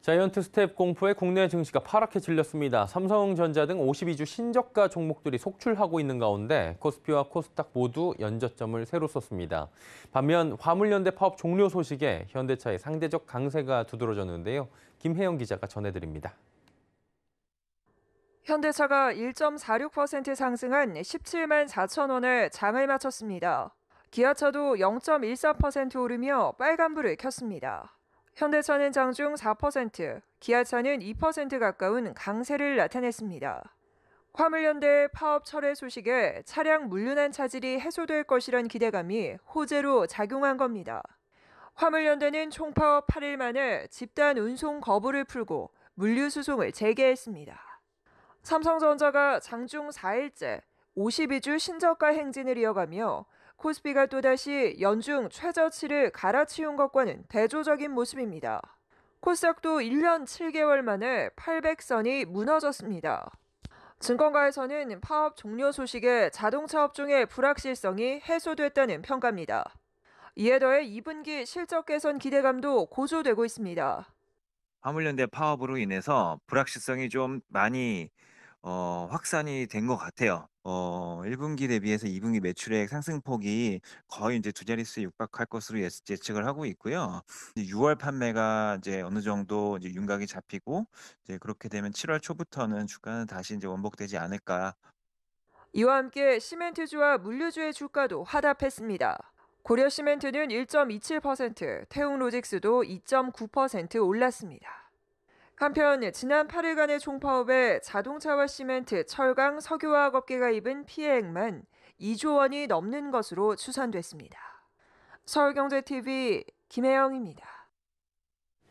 자이언트 스텝 공포에 국내 증시가 파랗게 질렸습니다. 삼성전자 등 52주 신저가 종목들이 속출하고 있는 가운데 코스피와 코스닥 모두 연저점을 새로 썼습니다. 반면 화물연대 파업 종료 소식에 현대차의 상대적 강세가 두드러졌는데요. 김혜영 기자가 전해드립니다. 현대차가 1.46% 상승한 17만 4천 원에 장을 마쳤습니다. 기아차도 0.14% 오르며 빨간불을 켰습니다. 현대차는 장중 4%, 기아차는 2% 가까운 강세를 나타냈습니다. 화물연대 파업 철회 소식에 차량 물류난 차질이 해소될 것이란 기대감이 호재로 작용한 겁니다. 화물연대는 총파업 8일 만에 집단 운송 거부를 풀고 물류 수송을 재개했습니다. 삼성전자가 장중 4일째 52주 신저가 행진을 이어가며 코스피가 또다시 연중 최저치를 갈아치운 것과는 대조적인 모습입니다. 코스닥도 1년 7개월 만에 800선이 무너졌습니다. 증권가에서는 파업 종료 소식에 자동차 업종의 불확실성이 해소됐다는 평가입니다. 이에 더해 2분기 실적 개선 기대감도 고조되고 있습니다. 화물연대 파업으로 인해서 불확실성이 좀 많이 어 확산이 된 것 같아요. 어1 분기 대비해서 2 분기 매출액 상승폭이 거의 이제두 자릿수에 육박할 것으로 예측을 하고 있고요. 6월 판매가 이제 어느 정도 이제 윤곽이 잡히고 이제 그렇게 되면 7월 초부터는 주가는 다시 이제 원복되지 않을까. 이와 함께 시멘트주와 물류주의 주가도 화답했습니다. 고려시멘트는 1.27%, 태웅로직스도 2.9% 올랐습니다. 한편 지난 8일간의 총파업에 자동차와 시멘트, 철강, 석유화학 업계가 입은 피해액만 2조 원이 넘는 것으로 추산됐습니다. 서울경제TV 김혜영입니다.